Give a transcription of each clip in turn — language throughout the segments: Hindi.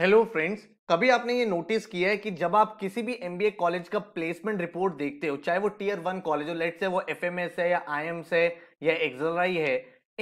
हेलो फ्रेंड्स कभी आपने ये नोटिस किया है कि जब आप किसी भी एमबीए कॉलेज का प्लेसमेंट रिपोर्ट देखते हो चाहे वो टीयर वन कॉलेज हो लेट्स से वो एफ है या आई है या एक्सलराई है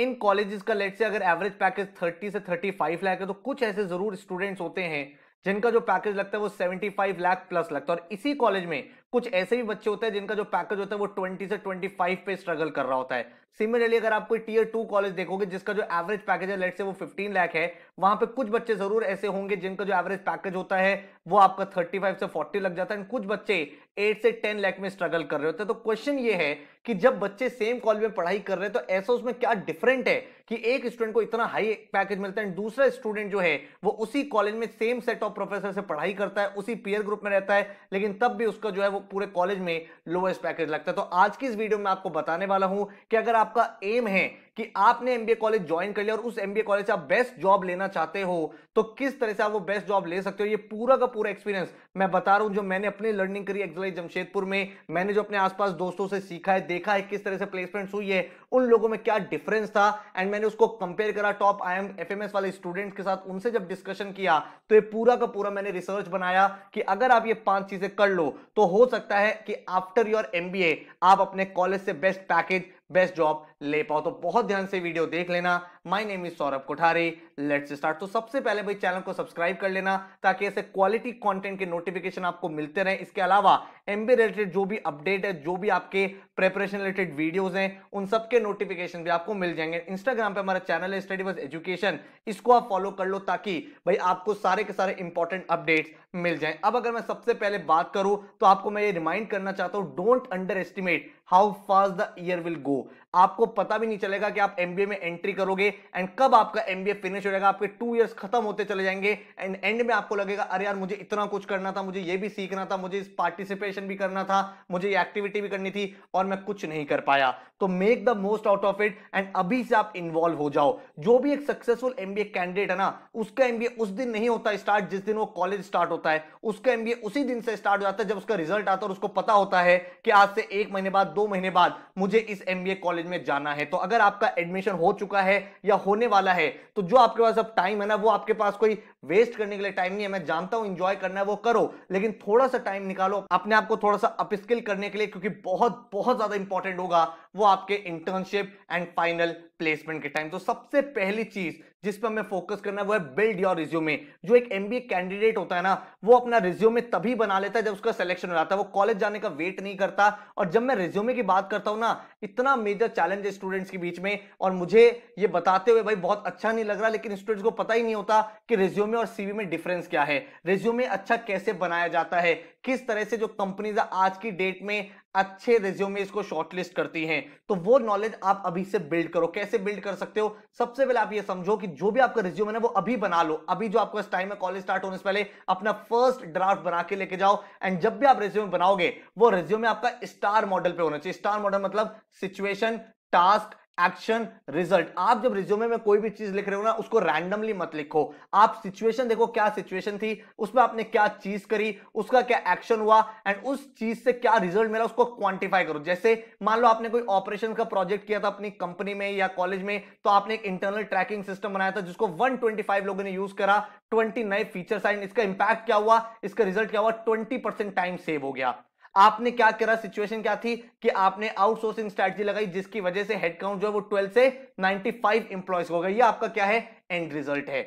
इन कॉलेजेस का लेट्स से अगर एवरेज पैकेज 30 से 35 लाख है तो कुछ ऐसे जरूर स्टूडेंट्स होते हैं जिनका जो पैकेज लगता है वो 75 लाख प्लस लगता है और इसी कॉलेज में कुछ ऐसे भी बच्चे होते हैं जिनका जो पैकेज होता है वो 20 से 25 पे स्ट्रगल कर रहा होता है सिमिलरली अगर आप कोई टीयर टू कॉलेज देखोगे जिसका जो एवरेज पैकेज है लेट से वो फिफ्टीन लाख है वहां पे कुछ बच्चे जरूर ऐसे होंगे जिनका जो एवरेज पैकेज होता है वो आपका थर्टी फाइव से फोर्टी लग जाता है एंड कुछ बच्चे एट से टेन लाख में स्ट्रगल कर रहे होते हैं तो क्वेश्चन ये है कि जब बच्चे सेम कॉलेज में पढ़ाई कर रहे हैं तो ऐसा उसमें क्या डिफरेंट है कि एक स्टूडेंट को इतना हाई पैकेज मिलता है दूसरा स्टूडेंट जो है वो उसी कॉलेज में सेम सेट ऑफ प्रोफेसर से पढ़ाई करता है उसी पीयर ग्रुप में रहता है लेकिन तब भी उसका जो है वो पूरे कॉलेज में लोएस्ट पैकेज लगता है तो आज की इस वीडियो में आपको बताने वाला हूं कि अगर आप आपका एम है कि आपने एमबीए कॉलेज ज्वाइन कर लिया और उस एमबीए कॉलेज से आप बेस्ट जॉब लेना चाहते हो तो किस तरह से आप वो बेस्ट जॉब ले सकते हो ये पूरा का पूरा एक्सपीरियंस मैं बता रहा हूं जो मैंने अपनी लर्निंग करी एक्जलाई जमशेदपुर में मैंने जो अपने आसपास दोस्तों से सीखा है देखा है किस तरह से प्लेसमेंट हुई है उन लोगों में क्या डिफरेंस था एंड मैंने उसको कंपेयर करा टॉप आई एम वाले स्टूडेंट्स के साथ उनसे जब डिस्कशन किया तो ये पूरा का पूरा मैंने रिसर्च बनाया कि अगर आप ये पांच चीजें कर लो तो हो सकता है कि आफ्टर योर एमबीए आप अपने कॉलेज से बेस्ट पैकेज best job ले पाओ तो बहुत ध्यान से वीडियो देख लेना my name is Saurabh Kothare let's start तो सबसे पहले भाई चैनल को सब्सक्राइब कर लेना ताकि ऐसे क्वालिटी कंटेंट के नोटिफिकेशन आपको मिलते रहे इसके अलावा एमबी रिलेटेड जो भी अपडेट है जो भी आपके प्रेपरेशन रिलेटेड वीडियोस हैं उन सबके के नोटिफिकेशन भी आपको मिल जाएंगे इंस्टाग्राम पे हमारा चैनल है स्टडी बस एजुकेशन इसको आप फॉलो कर लो ताकि भाई आपको सारे के सारे इंपॉर्टेंट अपडेट्स मिल जाए अब अगर मैं सबसे पहले बात करूं तो आपको मैं ये रिमाइंड करना चाहता हूं don't underestimate how fast the year will go आपको पता भी नहीं चलेगा कि आप एमबीए में एंट्री करोगे एंड कब आपका एमबीए फिनिश हो जाएगा आपके टू ईयर्स खत्म होते चले जाएंगे एंड एंड में आपको लगेगा अरे यार मुझे इतना कुछ करना था मुझे ये भी सीखना था मुझे इस पार्टिसिपेशन भी करना था मुझे ये एक्टिविटी भी करनी थी और मैं कुछ नहीं कर पाया तो make the most out of it and अभी से आप इन्वॉल्व हो जाओ जो भी एक सक्सेसफुल एमबीए कैंडिडेट है ना उसका एमबीए उस दिन नहीं होता स्टार्ट जिस दिन वो कॉलेज स्टार्ट होता है उसका एमबीए उसी दिन से स्टार्ट हो जाता है जब उसका रिजल्ट आता है और उसको पता होता है कि आज से एक महीने बाद दो महीने बाद मुझे इस एमबीए कॉलेज कॉलेज में जाना है तो अगर आपका एडमिशन हो चुका है या होने वाला है तो जो आपके पास अब टाइम है ना वो आपके पास कोई वेस्ट करने के लिए टाइम नहीं है मैं जानता हूं इंजॉय करना है वो करो लेकिन थोड़ा सा टाइम निकालो अपने आप को थोड़ा सा अपस्किल करने के लिए क्योंकि बहुत बहुत ज्यादा इंपॉर्टेंट होगा वो आपके इंटर्नशिप एंड फाइनल प्लेसमेंट के टाइम तो सबसे पहली चीज जिस पर हमें फोकस करना है वो है बिल्ड योर रिज्यूमे जो एक एमबीए कैंडिडेट होता है ना वो अपना रिज्यूमे तभी बना लेता है जब उसका सिलेक्शन हो जाता है वो कॉलेज जाने का वेट नहीं करता और जब मैं रिज्यूमे की बात करता हूं ना इतना मेजर चैलेंज है स्टूडेंट्स के बीच में और मुझे ये बताते हुए भाई बहुत अच्छा नहीं लग रहा लेकिन स्टूडेंट्स को पता ही नहीं होता कि रिज्यूमे और सीवी में डिफरेंस क्या है रिज्यूमे अच्छा कैसे बनाया जाता है किस तरह से जो कंपनीज आज की डेट में अच्छे रेज्यूमेज को शॉर्टलिस्ट करती हैं तो वो नॉलेज आप अभी से बिल्ड करो कैसे बिल्ड कर सकते हो सबसे पहले आप ये समझो कि जो भी आपका रिज्यूम है वो अभी बना लो अभी जो इस टाइम में कॉलेज स्टार्ट होने से पहले अपना फर्स्ट ड्राफ्ट बना के लेके जाओ एंड जब भी आप रेज्यूम बनाओगे वो रेज्यूम आपका स्टार मॉडल पे होना चाहिए स्टार मॉडल मतलब सिचुएशन टास्क एक्शन रिजल्ट आप जब रिज्यूमे में कोई भी चीज लिख रहे हो ना उसको रैंडमली मत लिखो आप सिचुएशन देखो क्या सिचुएशन थी उसमें आपने क्या चीज करी उसका क्या एक्शन हुआ एंड उस चीज से क्या रिजल्ट मिला उसको क्वांटिफाई करो जैसे मान लो आपने कोई ऑपरेशन का प्रोजेक्ट किया था अपनी कंपनी में या कॉलेज में तो आपने एक इंटरनल ट्रैकिंग सिस्टम बनाया था जिसको वन लोगों ने यूज करा ट्वेंटी नए फीचर्स साइन इसका इंपैक्ट क्या हुआ इसका रिजल्ट क्या हुआ ट्वेंटी परसेंट टाइम सेव हो गया आपने क्या करा सिचुएशन क्या थी कि आपने आउटसोर्सिंग स्ट्रेटजी लगाई जिसकी वजह से हेडकाउंट जो है वो 12 से 95 फाइव इंप्लॉयज हो गए ये आपका क्या है एंड रिजल्ट है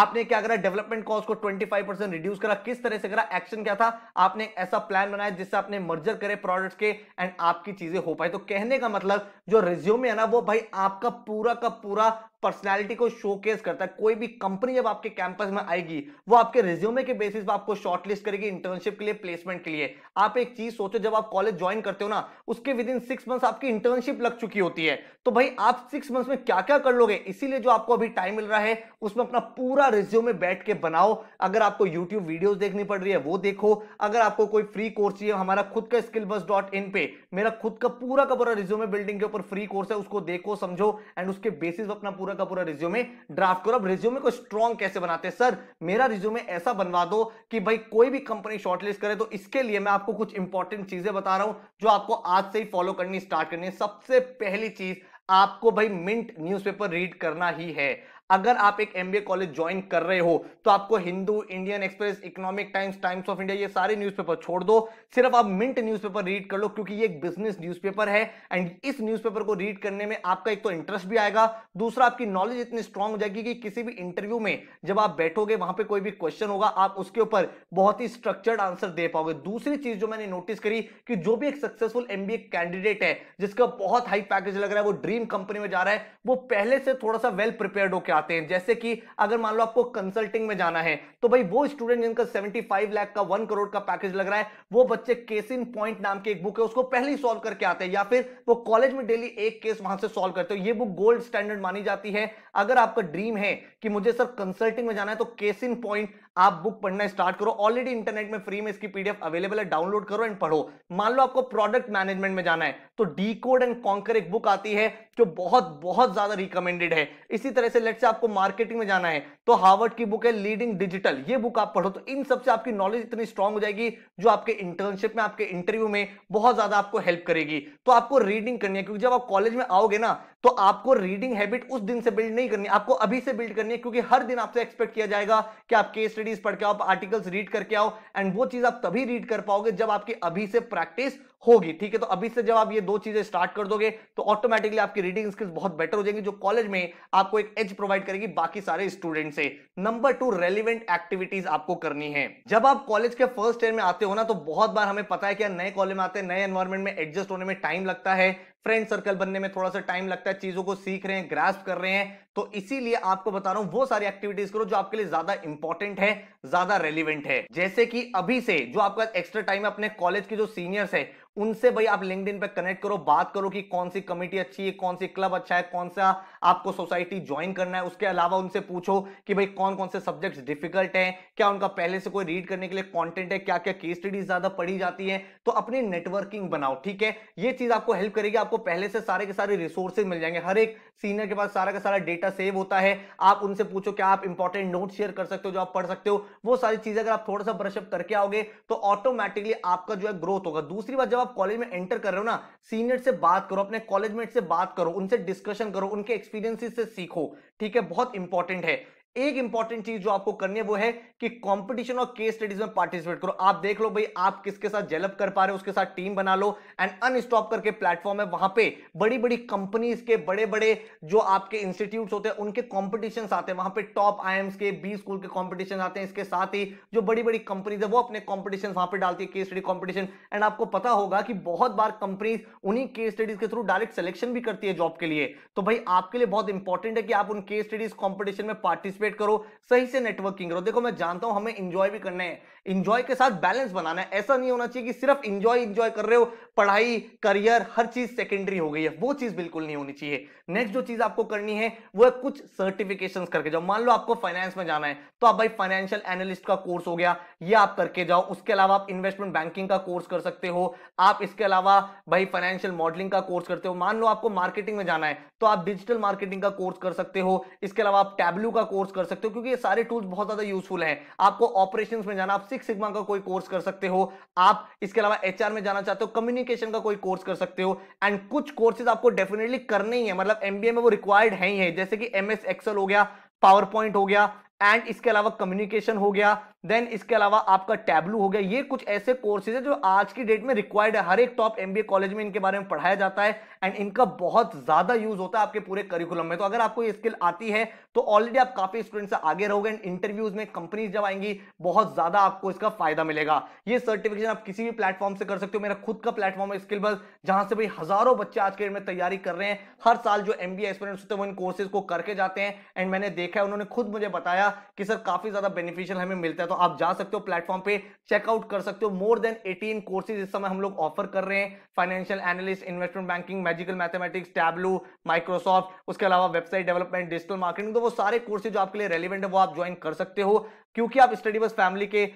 आपने क्या करा डेवलपमेंट कॉस्ट को 25 परसेंट रिड्यूस करा किस तरह से करा एक्शन क्या था आपने ऐसा प्लान बनाया जिससे आपने मर्जर करे प्रोडक्ट्स के एंड आपकी चीजें हो पाई तो कहने का मतलब जो रिज्यूम है ना वो भाई आपका पूरा का पूरा पर्सनालिटी को शोकेस करता है कोई भी कंपनी जब आपके कैंपस में आएगी वो आपके रिज्यूमे के बेसिस पर आपको शॉर्टलिस्ट करेगी इंटर्नशिप के लिए प्लेसमेंट के लिए आप एक चीज सोचो जब आप कॉलेज ज्वाइन करते हो ना उसके विद इन सिक्स मंथ्स आपकी इंटर्नशिप लग चुकी होती है तो भाई आप सिक्स मंथ्स में क्या क्या कर लोगे इसीलिए जो आपको अभी टाइम मिल रहा है उसमें अपना पूरा रिज्यूमे बैठ के बनाओ अगर आपको यूट्यूब वीडियो देखनी पड़ रही है वो देखो अगर आपको कोई फ्री कोर्स चाहिए हमारा खुद का स्किल बस डॉट इन पे मेरा खुद का पूरा का पूरा रिज्यूमे बिल्डिंग के ऊपर फ्री कोर्स है उसको देखो समझो एंड उसके बेसिस अपना पूरा पूरा का पूरा रिज्यूमे ड्राफ्ट करो अब रिज्यूमे को स्ट्रॉन्ग कैसे बनाते हैं सर मेरा रिज्यूमे ऐसा बनवा दो कि भाई कोई भी कंपनी शॉर्टलिस्ट करे तो इसके लिए मैं आपको कुछ इंपॉर्टेंट चीजें बता रहा हूं जो आपको आज से ही फॉलो करनी स्टार्ट करनी है सबसे पहली चीज आपको भाई मिंट न्यूज़पेपर रीड करना ही है अगर आप एक एमबीए कॉलेज ज्वाइन कर रहे हो तो आपको Hindu Indian Express Economic Times Times of India ये सारे न्यूज़पेपर छोड़ दो सिर्फ आप मिंट न्यूज़पेपर रीड कर लो क्योंकि ये एक बिजनेस न्यूज़पेपर है एंड इस न्यूज़पेपर को रीड करने में आपका एक तो इंटरेस्ट भी आएगा दूसरा आपकी नॉलेज इतनी स्ट्रांग हो जाएगी कि किसी भी इंटरव्यू में जब आप बैठोगे वहां पर कोई भी क्वेश्चन होगा आप उसके ऊपर बहुत ही स्ट्रक्चर्ड आंसर दे पाओगे दूसरी चीज जो मैंने नोटिस करी कि जो भी एक सक्सेसफुल एमबीए कैंडिडेट है जिसका बहुत हाई पैकेज लग रहा है वो ड्रीम कंपनी में जा रहा है वो पहले से थोड़ा सा वेल प्रिपेयर्ड होकर जाते हैं जैसे कि अगर मान लो आपको कंसल्टिंग में जाना है तो भाई वो स्टूडेंट जिनका 75 लाख का वन करोड़ का पैकेज लग रहा है वो बच्चे केस इन पॉइंट नाम की एक बुक है उसको पहले ही सॉल्व करके आते हैं या फिर वो कॉलेज में डेली एक केस वहां से सॉल्व करते हो ये बुक गोल्ड स्टैंडर्ड मानी जाती है अगर आपका ड्रीम है कि मुझे सर कंसल्टिंग में जाना है तो केस इन पॉइंट आप बुक पढ़ना स्टार्ट करो ऑलरेडी इंटरनेट में फ्री में इसकी पीडीएफ अवेलेबल है डाउनलोड करो एंड पढ़ो मान लो आपको प्रोडक्ट मैनेजमेंट में जाना है तो डी कोड एंड कॉन्कर एक बुक आती है जो बहुत बहुत ज्यादा रिकमेंडेड है इसी तरह से लेट से आपको मार्केटिंग में जाना है तो हार्वर्ड की बुक है लीडिंग डिजिटल ये बुक आप पढ़ो तो इन सबसे आपकी नॉलेज इतनी स्ट्रांग हो जाएगी जो आपके इंटर्नशिप में आपके इंटरव्यू में बहुत ज्यादा आपको हेल्प करेगी तो आपको रीडिंग करनी है क्योंकि जब आप कॉलेज में आओगे ना तो आपको रीडिंग हैबिट उस दिन से बिल्ड नहीं करनी आपको अभी से बिल्ड करनी है क्योंकि हर दिन आपसे एक्सपेक्ट किया जाएगा कि आप केस स्टडी स्टडीज पढ़ के आओ आर्टिकल्स रीड करके आओ एंड वो चीज आप तभी रीड कर पाओगे जब आपकी अभी से प्रैक्टिस होगी ठीक है तो अभी से जब आप ये दो चीजें स्टार्ट कर दोगे तो ऑटोमेटिकली आपकी रीडिंग स्किल्स बहुत बेटर हो जाएंगी जो कॉलेज में आपको एक एज प्रोवाइड करेगी बाकी सारे स्टूडेंट से नंबर टू रेलिवेंट एक्टिविटीज आपको करनी है जब आप कॉलेज के फर्स्ट ईयर में आते हो ना तो बहुत बार हमें पता है कि नए कॉलेज में आते हैं नए एनवायरमेंट में एडजस्ट होने में टाइम लगता है फ्रेंड सर्कल बनने में थोड़ा सा टाइम लगता है चीजों को सीख रहे हैं ग्रास्प कर रहे हैं तो इसीलिए आपको बता रहा हूं वो सारी एक्टिविटीज करो जो आपके लिए ज्यादा इंपॉर्टेंट है ज्यादा रेलिवेंट है जैसे कि अभी से जो आपका एक्स्ट्रा टाइम अपने कॉलेज के जो सीनियर्स है उनसे भाई आप लिंकड पे कनेक्ट करो बात करो कि कौन सी कमेटी अच्छी है कौन सी क्लब अच्छा है कौन सा आपको सोसाइटी ज्वाइन करना है उसके अलावा उनसे पूछो कि भाई कौन कौन से सब्जेक्ट्स डिफिकल्ट हैं क्या उनका पहले से कोई रीड करने के लिए कंटेंट है क्या क्या केस स्टडीज ज्यादा पढ़ी जाती है तो अपनी नेटवर्किंग बनाओ ठीक है ये चीज आपको हेल्प करेगी आपको पहले से सारे के सारे रिसोर्सेज मिल जाएंगे हर एक सीनियर के पास सारा का सारा डेटा सेव होता है आप उनसे पूछो क्या आप इंपॉर्टेंट नोट शेयर कर सकते हो जो आप पढ़ सकते हो वो सारी चीजें अगर आप थोड़ा सा ब्रशअप करके आओगे तो ऑटोमेटिकली आपका जो है ग्रोथ होगा दूसरी बात जब आप आप कॉलेज में एंटर कर रहे हो ना सीनियर से बात करो अपने कॉलेजमेट से बात करो उनसे डिस्कशन करो उनके एक्सपीरियंसिस से सीखो ठीक है बहुत इंपॉर्टेंट है एक इंपॉर्टेंट चीज जो आपको करनी है वो है कि कंपटीशन और केस स्टडीज में पार्टिसिपेट करो आप देख लो भाई आप किसके साथ जेलअप कर पा रहे हो उसके साथ टीम बना लो एंड अनस्टॉप करके प्लेटफॉर्म है वहां पे बड़ी बड़ी कंपनीज के बड़े बड़े जो आपके इंस्टीट्यूट होते हैं उनके कॉम्पिटिशन आते हैं वहां पे टॉप आई के बी स्कूल के कॉम्पिटिशन आते हैं इसके साथ ही जो बड़ी बड़ी कंपनीज है वो अपने कॉम्पिटिशन वहां पर डालती है केस स्टडी कॉम्पिटिशन एंड आपको पता होगा कि बहुत बार कंपनीज उन्हीं केस स्टडीज के थ्रू डायरेक्ट सिलेक्शन भी करती है जॉब के लिए तो भाई आपके लिए बहुत इंपॉर्टेंट है कि आप उन केस स्टडीज कॉम्पिटिशन में पार्टिसिपेट पार्टिसिपेट करो सही से नेटवर्किंग करो देखो मैं जानता हूं हमें इंजॉय भी करना है इंजॉय के साथ बैलेंस बनाना है ऐसा नहीं होना चाहिए कि सिर्फ इंजॉय इंजॉय कर रहे हो पढ़ाई करियर हर चीज सेकेंडरी हो गई है वो चीज बिल्कुल नहीं होनी चाहिए नेक्स्ट जो चीज आपको करनी है वो है कुछ सर्टिफिकेशन करके जाओ मान लो आपको फाइनेंस में जाना है तो आप भाई फाइनेंशियल एनालिस्ट का कोर्स हो गया ये आप करके जाओ उसके अलावा आप इन्वेस्टमेंट बैंकिंग का कोर्स कर सकते हो आप इसके अलावा भाई फाइनेंशियल मॉडलिंग का कोर्स करते हो मान लो आपको मार्केटिंग में जाना है तो आप डिजिटल मार्केटिंग का कोर्स कर सकते हो इसके अलावा आप टैबलू का कोर्स कर सकते हो क्योंकि ये सारे टूल्स बहुत ज्यादा यूजफुल है आपको ऑपरेशन में जाना आप सिक्स सिग्मा का कोई कोर्स कर सकते हो आप इसके अलावा एच में जाना चाहते हो कम्युनिकेशन का कोई कोर्स कर सकते हो एंड कुछ कोर्सेज आपको डेफिनेटली करने ही है मतलब एमबीए में वो रिक्वायर्ड है ही है जैसे कि एम एक्सेल हो गया पावर पॉइंट हो गया एंड इसके अलावा कम्युनिकेशन हो गया देन इसके अलावा आपका टैबलू हो गया ये कुछ ऐसे कोर्सेज है जो आज की डेट में रिक्वायर्ड है हर एक टॉप एमबीए कॉलेज में इनके बारे में पढ़ाया जाता है एंड इनका बहुत ज्यादा यूज होता है आपके पूरे करिकुलम में तो अगर आपको ये स्किल आती है तो ऑलरेडी आप काफी स्टूडेंट से आगे रहोगे एंड इंटरव्यूज में कंपनीज जब आएंगी बहुत ज्यादा आपको इसका फायदा मिलेगा ये सर्टिफिकेशन आप किसी भी प्लेटफॉर्म से कर सकते हो मेरा खुद का प्लेटफॉर्म है स्किल बस जहां से भाई हजारों बच्चे आज के डेट में तैयारी कर रहे हैं हर साल जो एमबीए एक्सपीरियंस होते हैं वो इन कोर्सेज को करके जाते हैं एंड मैंने देखा है उन्होंने खुद मुझे बताया बताया कि सर काफी ज्यादा बेनिफिशियल हमें मिलता है तो आप जा सकते हो प्लेटफॉर्म पे चेकआउट कर सकते हो मोर देन एटीन कोर्सेज इस समय हम लोग ऑफर कर रहे हैं financial analyst investment banking magical mathematics Tableau Microsoft उसके अलावा वेबसाइट डेवलपमेंट डिजिटल मार्केटिंग तो वो सारे कोर्सेज जो आपके लिए रेलिवेंट है वो आप ज्वाइन कर सकते हो क्योंकि आप स्टडी बस फैमिली के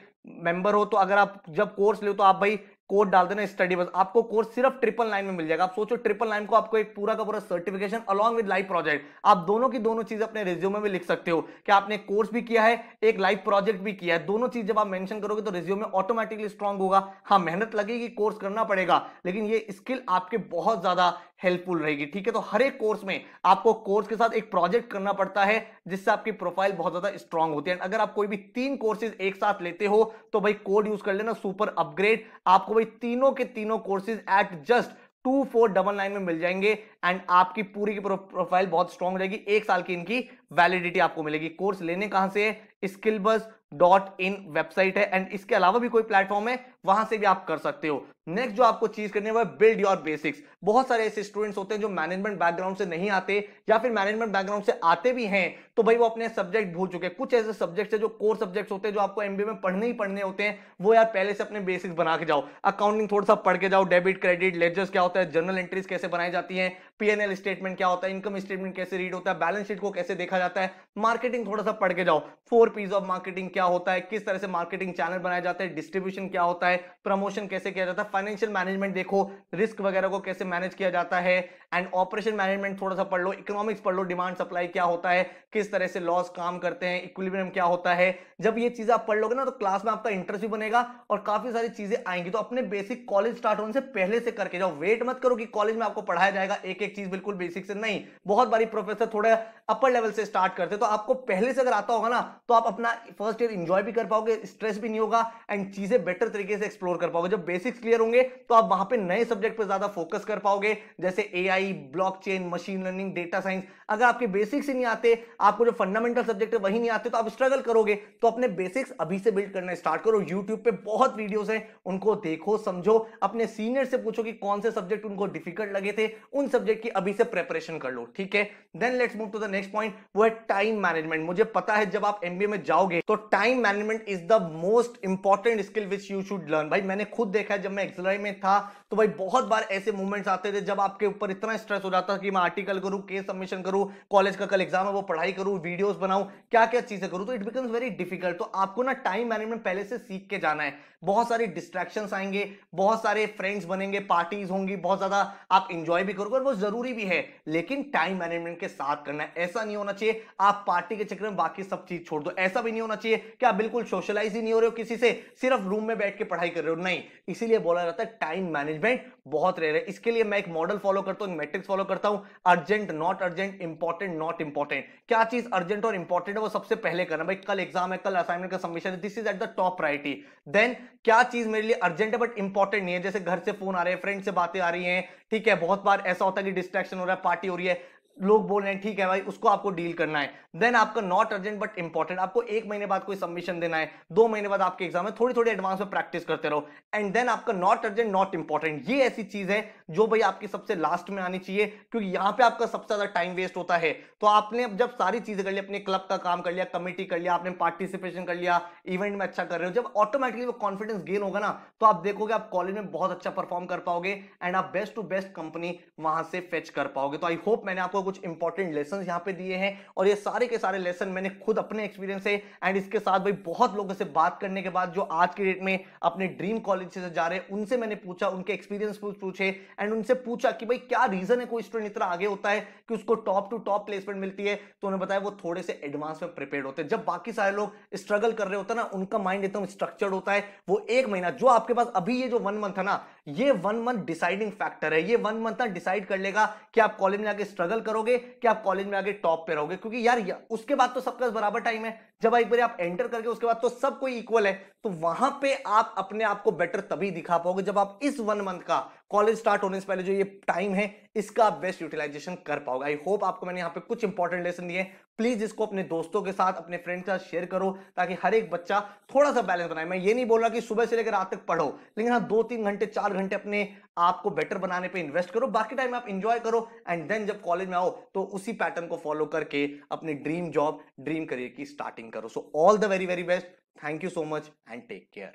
मेंबर हो तो अगर आप जब कोर्स ले तो आप भाई कोड डाल देना स्टडी बस आपको कोर्स सिर्फ ट्रिपल नाइन में मिल जाएगा आप सोचो ट्रिपल नाइन को आपको एक पूरा का पूरा certification along with live project आप दोनों की दोनों चीज अपने रिज्यूमे में लिख सकते हो कि आपने कोर्स भी किया है एक लाइव प्रोजेक्ट भी किया है दोनों चीज जब आप मेंशन करोगे तो रिज्यूमे ऑटोमेटिकली स्ट्रांग होगा हाँ मेहनत लगेगी कोर्स करना पड़ेगा लेकिन ये स्किल आपके बहुत ज्यादा हेल्पफुल रहेगी ठीक है तो हर एक कोर्स में आपको कोर्स के साथ एक प्रोजेक्ट करना पड़ता है जिससे आपकी प्रोफाइल बहुत ज्यादा स्ट्रांग होती है अगर आप कोई भी तीन कोर्सेज एक साथ लेते हो तो भाई कोड यूज कर लेना सुपर अपग्रेड आपको ये तीनों के तीनों courses at just two four double nine में मिल जाएंगे एंड आपकी पूरी की प्रोफाइल बहुत स्ट्रॉन्ग रहेगी एक साल की इनकी वैलिडिटी आपको मिलेगी कोर्स लेने कहां से skill bus dot in website है एंड इसके अलावा भी कोई प्लेटफॉर्म है वहां से भी आप कर सकते हो नेक्स्ट जो आपको चीज करनी है वो बिल्ड योर बेसिक्स बहुत सारे ऐसे स्टूडेंट्स होते हैं जो मैनेजमेंट बैकग्राउंड से नहीं आते या फिर मैनेजमेंट बैकग्राउंड से आते भी हैं तो भाई वो अपने सब्जेक्ट भूल चुके हैं कुछ ऐसे सब्जेक्ट है जो कोर सब्जेक्ट्स होते हैं जो आपको एमबीए में पढ़ने ही पढ़ने होते हैं वो यार पहले से अपने बेसिक्स बना के जाओ अकाउंटिंग थोड़ा सा पढ़ के जाओ डेबिट क्रेडिट लेजर्स क्या होता है जनरल एंट्रीज कैसे बनाई जाती है पीएनएल स्टेटमेंट क्या होता है इनकम स्टेटमेंट कैसे रीड होता है बैलेंस शीट को कैसे देखा जाता है मार्केटिंग थोड़ा सा पढ़ के जाओ फोर पीस ऑफ मार्केटिंग क्या होता है किस तरह से मार्केटिंग चैनल बनाया जाता है डिस्ट्रीब्यूशन क्या होता है प्रमोशन कैसे किया जाता है फाइनेंशियल मैनेजमेंट देखो रिस्क वगैरह को कैसे मैनेज किया जाता है एंड ऑपरेशन मैनेजमेंट थोड़ा सा पढ़ लो इकोनॉमिक्स पढ़ लो डिमांड सप्लाई क्या होता है किस तरह से लॉस काम करते हैं इक्विलिब्रियम क्या होता है जब ये चीज़ आप पढ़ लोगे ना तो क्लास में आपका इंटरेस्ट भी बनेगा और काफ़ी सारी चीज़ें आएंगी तो अपने बेसिक कॉलेज स्टार्ट होने से पहले से करके जाओ वेट मत करो कि कॉलेज में आपको पढ़ाया जाएगा एक एक चीज़ बिल्कुल बेसिक से नहीं बहुत बारी प्रोफेसर थोड़ा अपर लेवल से स्टार्ट करते तो आपको पहले से अगर आता होगा ना तो आप अपना फर्स्ट ईयर इंजॉय भी कर पाओगे स्ट्रेस भी नहीं होगा एंड चीज़ें बेटर तरीके से एक्सप्लोर कर पाओगे जब बेसिक्स क्लियर होंगे तो आप वहां पे नए सब्जेक्ट पे ज्यादा फोकस कर पाओगे जैसे A I blockchain machine learning data science अगर आपके बेसिक्स ही नहीं आते आपको जो फंडामेंटल सब्जेक्ट है वही नहीं आते तो आप स्ट्रगल करोगे तो अपने बेसिक्स अभी से बिल्ड करना स्टार्ट करो यूट्यूब पे बहुत वीडियोस हैं उनको देखो समझो अपने सीनियर से पूछो कि कौन से सब्जेक्ट उनको डिफिकल्ट लगे थे उन सब्जेक्ट की अभी से प्रेपरेशन कर लो ठीक है then let's move to the next point वो है टाइम मैनेजमेंट मुझे पता है जब आप एमबीए में जाओगे तो time management is the most important skill which you should learn भाई मैंने खुद देखा है जब मैं एक्सलरी में था तो भाई बहुत बार ऐसे मूवमेंट्स आते थे जब आपके ऊपर इतना स्ट्रेस हो जाता था कि मैं आर्टिकल करूं केस सबमिशन करूं कॉलेज का कल एग्जाम है वो पढ़ाई करूं वीडियोस बनाऊं क्या क्या चीजें करूं तो इट बिकम्स वेरी डिफिकल्ट तो आपको ना टाइम मैनेजमेंट पहले से सीख के जाना है बहुत सारे डिस्ट्रैक्शन आएंगे बहुत सारे फ्रेंड्स बनेंगे पार्टीज होंगी बहुत ज्यादा आप इंजॉय भी करोगे और वो जरूरी भी है लेकिन टाइम मैनेजमेंट के साथ करना है ऐसा नहीं होना चाहिए आप पार्टी के चक्कर में बाकी सब चीज छोड़ दो ऐसा भी नहीं होना चाहिए कि आप बिल्कुल सोशलाइज ही नहीं हो रहे हो किसी से सिर्फ रूम में बैठ के पढ़ाई कर रहे हो नहीं इसीलिए बोला जाता है टाइम मैनेजमेंट में बहुत रेयर है इसके लिए मैं एक मॉडल फॉलो करता हूं मैट्रिक्स फॉलो करता हूं urgent not urgent important not important क्या चीज अर्जेंट और इंपॉर्टेंट है वो सबसे पहले करना भाई कल एग्जाम है कल असाइनमेंट का सबमिशन है this is at the top priority then क्या चीज मेरे लिए अर्जेंट है बट इंपॉर्टेंट नहीं है जैसे घर से फोन आ रहे हैं फ्रेंड से बातें आ रही है ठीक है बहुत बार ऐसा होता है कि डिस्ट्रैक्शन हो रहा है पार्टी हो रही है लोग बोल रहे हैं ठीक है भाई उसको आपको डील करना है देन आपका नॉट अर्जेंट बट इंपॉर्टेंट आपको एक महीने बाद कोई सबमिशन देना है दो महीने बाद आपके एग्जाम है थोड़ी थोड़ी एडवांस में प्रैक्टिस करते रहो एंड देन आपका नॉट अर्जेंट नॉट इंपॉर्टेंट ये ऐसी चीज है जो भाई आपकी सबसे लास्ट में आनी चाहिए क्योंकि यहां पर आपका सबसे ज्यादा टाइम वेस्ट होता है तो आपने जब सारी चीजें कर ली अपने क्लब का काम कर लिया कमेटी कर लिया आपने पार्टिसिपेशन कर लिया इवेंट में अच्छा कर रहे हो जब ऑटोमेटिकली वो कॉन्फिडेंस गेन होगा ना तो आप देखोगे आप कॉलेज में बहुत अच्छा परफॉर्म कर पाओगे एंड आप बेस्ट टू बेस्ट कंपनी वहां से फेच कर पाओगे तो आई होप मैंने आपको आपको कुछ इंपॉर्टेंट लेसन यहाँ पे दिए हैं और ये सारे के सारे लेसन मैंने खुद अपने एक्सपीरियंस से एंड इसके साथ भाई बहुत लोगों से बात करने के बाद जो आज के डेट में अपने ड्रीम कॉलेज से जा रहे हैं उनसे मैंने पूछा उनके एक्सपीरियंस पूछे एंड उनसे पूछा कि भाई क्या रीजन है कोई स्टूडेंट इतना आगे होता है कि उसको टॉप टू टॉप प्लेसमेंट मिलती है तो उन्हें बताया वो थोड़े से एडवांस में प्रिपेयर होते हैं जब बाकी सारे लोग स्ट्रगल कर रहे होते हैं ना उनका माइंड एकदम स्ट्रक्चर्ड होता है वो एक महीना जो आपके पास अभी ये जो वन मंथ है ना ये वन मंथ डिसाइडिंग फैक्टर है ये वन मंथ ना डिसाइड कर लेगा कि आप कॉलेज में आके स्ट्रगल कर करोगे कि आप कॉलेज में आगे टॉप पे रहोगे क्योंकि यार, यार उसके बाद तो सबका बराबर टाइम है जब एक बार आप एंटर करके उसके बाद तो सब कोई इक्वल है तो वहां पे आप अपने आप को बेटर तभी दिखा पाओगे जब आप इस वन मंथ का कॉलेज स्टार्ट होने से पहले जो ये टाइम है इसका आप बेस्ट यूटिलाइजेशन कर पाओगे आई होप आपको मैंने यहाँ पे कुछ इंपॉर्टेंट लेसन दिए प्लीज इसको अपने दोस्तों के साथ अपने फ्रेंड के साथ शेयर करो ताकि हर एक बच्चा थोड़ा सा बैलेंस बनाए मैं ये नहीं बोल रहा कि सुबह से लेकर रात तक पढ़ो लेकिन हाँ दो तीन घंटे चार घंटे अपने आप को बेटर बनाने पर इन्वेस्ट करो बाकी टाइम आप इंजॉय करो एंड देन जब कॉलेज में आओ तो उसी पैटर्न को फॉलो करके अपने ड्रीम जॉब ड्रीम करियर की starting so all the very very best thank you so much and take care